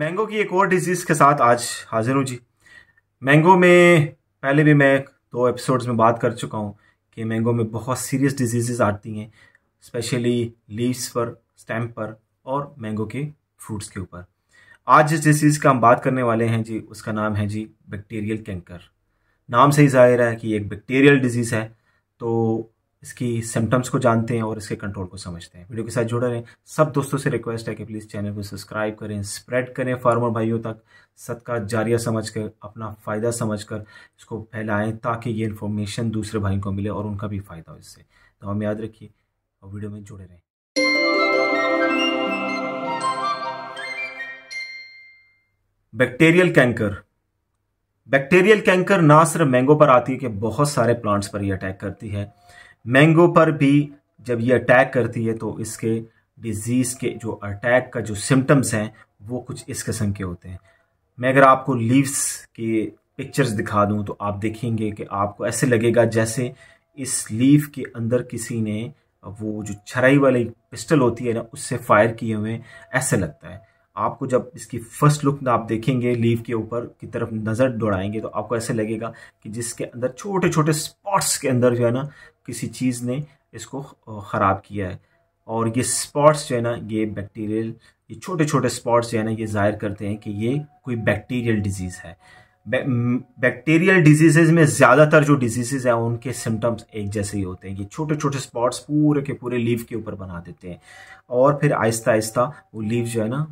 mango की एक और डिजीज़ के साथ आज हाजिर हूँ जी मैंगो में पहले भी मैं दो एपिसोड्स में बात कर चुका हूँ कि मैंगो में बहुत सीरियस डिजीज़ आती हैं स्पेशली लीव्स पर स्टैम्प पर और मैंगो के फ्रूट्स के ऊपर आज जिस डिजीज़ का हम बात करने वाले हैं जी उसका नाम है जी बैक्टीरियल कैंकर नाम से ही जाहिर है कि एक बैक्टीरियल डिजीज़ है तो इसकी सिम्टम्स को जानते हैं और इसके कंट्रोल को समझते हैं वीडियो के साथ जुड़े रहें सब दोस्तों से रिक्वेस्ट है कि प्लीज़ चैनल को सब्सक्राइब करें स्प्रेड करें फार्मर भाइयों तक सदका जारिया समझ कर अपना फ़ायदा समझ कर इसको फैलाएं ताकि ये इन्फॉर्मेशन दूसरे भाइयों को मिले और उनका भी फ़ायदा हो इससे तो हम याद रखिए और वीडियो में जुड़े रहें बैक्टीरियल कैंकर बैक्टीरियल कैंकर ना सिर्फ मैंगो पर आती है कि बहुत सारे प्लांट्स पर ये अटैक करती है मैंगो पर भी जब ये अटैक करती है तो इसके डिजीज़ के जो अटैक का जो सिम्टम्स हैं वो कुछ इस किस्म के होते हैं मैं अगर आपको लीव्स के पिक्चर्स दिखा दूं तो आप देखेंगे कि आपको ऐसे लगेगा जैसे इस लीव के अंदर किसी ने वो जो छराई वाली पिस्टल होती है ना उससे फायर किए हुए ऐसे लगता है आपको जब इसकी फर्स्ट लुक आप देखेंगे लीव के ऊपर की तरफ नज़र दौड़ाएंगे तो आपको ऐसे लगेगा कि जिसके अंदर छोटे छोटे स्पॉट्स के अंदर जो है ना किसी चीज़ ने इसको ख़राब किया है और ये स्पॉट्स जो है ना ये बैक्टीरियल ये छोटे छोटे स्पॉट्स जो है ना ये जाहिर करते हैं कि ये कोई बैक्टीरियल डिजीज़ है बैक्टीरियल डिजीज में ज़्यादातर जो डिजीजेज हैं उनके सिम्टम्स एक जैसे ही होते हैं ये छोटे छोटे स्पॉट्स पूरे के पूरे लीव के ऊपर बना देते हैं और फिर आहिस्ता आहिस्ता वो लीव जो है ना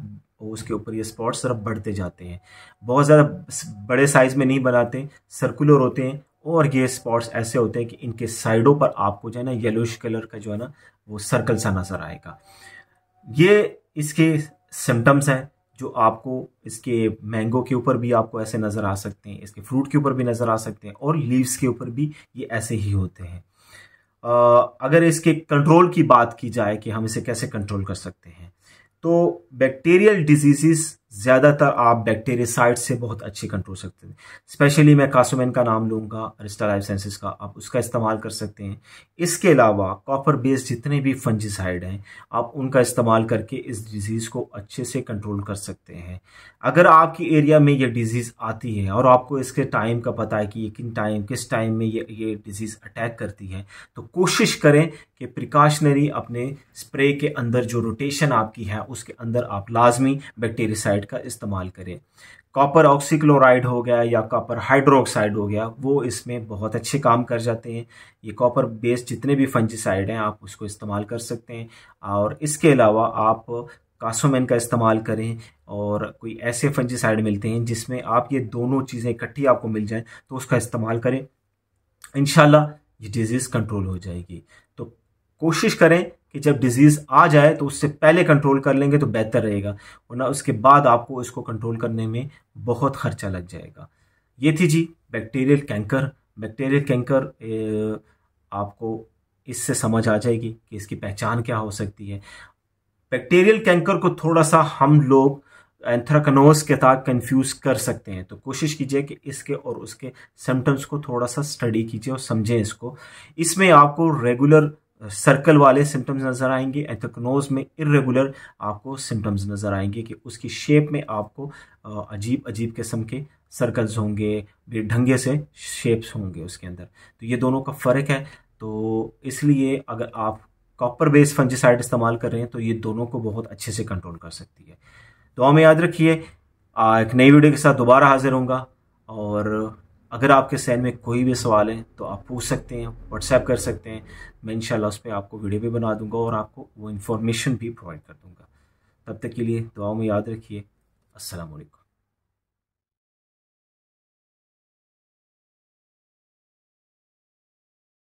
उसके ऊपर ये स्पॉट्स सिर्फ बढ़ते जाते हैं बहुत ज़्यादा बड़े साइज़ में नहीं बनाते सर्कुलर होते हैं और ये स्पॉट्स ऐसे होते हैं कि इनके साइडों पर आपको जो है ना येलोश कलर का जो है ना वो सर्कल सा नज़र आएगा ये इसके सिम्टम्स हैं जो आपको इसके मैंगो के ऊपर भी आपको ऐसे नज़र आ सकते हैं इसके फ्रूट के ऊपर भी नज़र आ सकते हैं और लीव्स के ऊपर भी ये ऐसे ही होते हैं अगर इसके कंट्रोल की बात की जाए कि हम इसे कैसे कंट्रोल कर सकते हैं तो बैक्टीरियल डिजीजेस ज़्यादातर आप बैक्टेरियासाइड से बहुत अच्छे कंट्रोल सकते हैं स्पेशली मैं कासोमेन का नाम लूँगा अरिस्टा लाइफ का आप उसका इस्तेमाल कर सकते हैं इसके अलावा कॉपर बेस्ड जितने भी फंजिसाइड हैं आप उनका इस्तेमाल करके इस डिज़ीज़ को अच्छे से कंट्रोल कर सकते हैं अगर आपकी एरिया में यह डिज़ीज़ आती है और आपको इसके टाइम का पता है कि ये किन टाइम किस टाइम में ये ये डिज़ीज़ अटैक करती है तो कोशिश करें कि प्रिकॉशनरी अपने स्प्रे के अंदर जो रोटेशन आपकी है उसके अंदर आप लाजमी बैक्टीरियासाइड ऑक्साइड का इस्तेमाल करें कॉपर ऑक्सीक्लोराइड हो गया या कॉपर हाइड्रोक्साइड हो गया वो इसमें बहुत अच्छे काम कर जाते हैं ये कॉपर बेस्ड जितने भी फंजिसाइड हैं आप उसको इस्तेमाल कर सकते हैं और इसके अलावा आप कासोमेन का इस्तेमाल करें और कोई ऐसे फंजिसाइड मिलते हैं जिसमें आप ये दोनों चीज़ें इकट्ठी आपको मिल जाएं तो उसका इस्तेमाल करें इनशाला ये डिजीज़ कंट्रोल हो जाएगी तो कोशिश करें कि जब डिजीज़ आ जाए तो उससे पहले कंट्रोल कर लेंगे तो बेहतर रहेगा वरना उसके बाद आपको इसको कंट्रोल करने में बहुत खर्चा लग जाएगा ये थी जी बैक्टीरियल कैंकर बैक्टीरियल कैंकर आपको इससे समझ आ जाएगी कि इसकी पहचान क्या हो सकती है बैक्टीरियल कैंकर को थोड़ा सा हम लोग एंथ्राकनोस के साथ कंफ्यूज कर सकते हैं तो कोशिश कीजिए कि इसके और उसके सिम्टम्स को थोड़ा सा स्टडी कीजिए और समझें इसको इसमें आपको रेगुलर सर्कल वाले सिम्टम्स नज़र आएंगे एथक्नोज में इरेगुलर आपको सिम्टम्स नज़र आएंगे कि उसकी शेप में आपको अजीब अजीब किस्म के सर्कल्स होंगे ढंगे से शेप्स होंगे उसके अंदर तो ये दोनों का फ़र्क है तो इसलिए अगर आप कॉपर बेस्ड फंजिसाइड इस्तेमाल कर रहे हैं तो ये दोनों को बहुत अच्छे से कंट्रोल कर सकती है तो हमें याद रखिए एक नई वीडियो के साथ दोबारा हाजिर होंगे और अगर आपके सहन में कोई भी सवाल है तो आप पूछ सकते हैं व्हाट्सएप कर सकते हैं मैं इंशाल्लाह उस पर आपको वीडियो भी बना दूंगा और आपको वो इन्फॉर्मेशन भी प्रोवाइड कर दूंगा तब तक के लिए दुआ में याद रखिए असलकम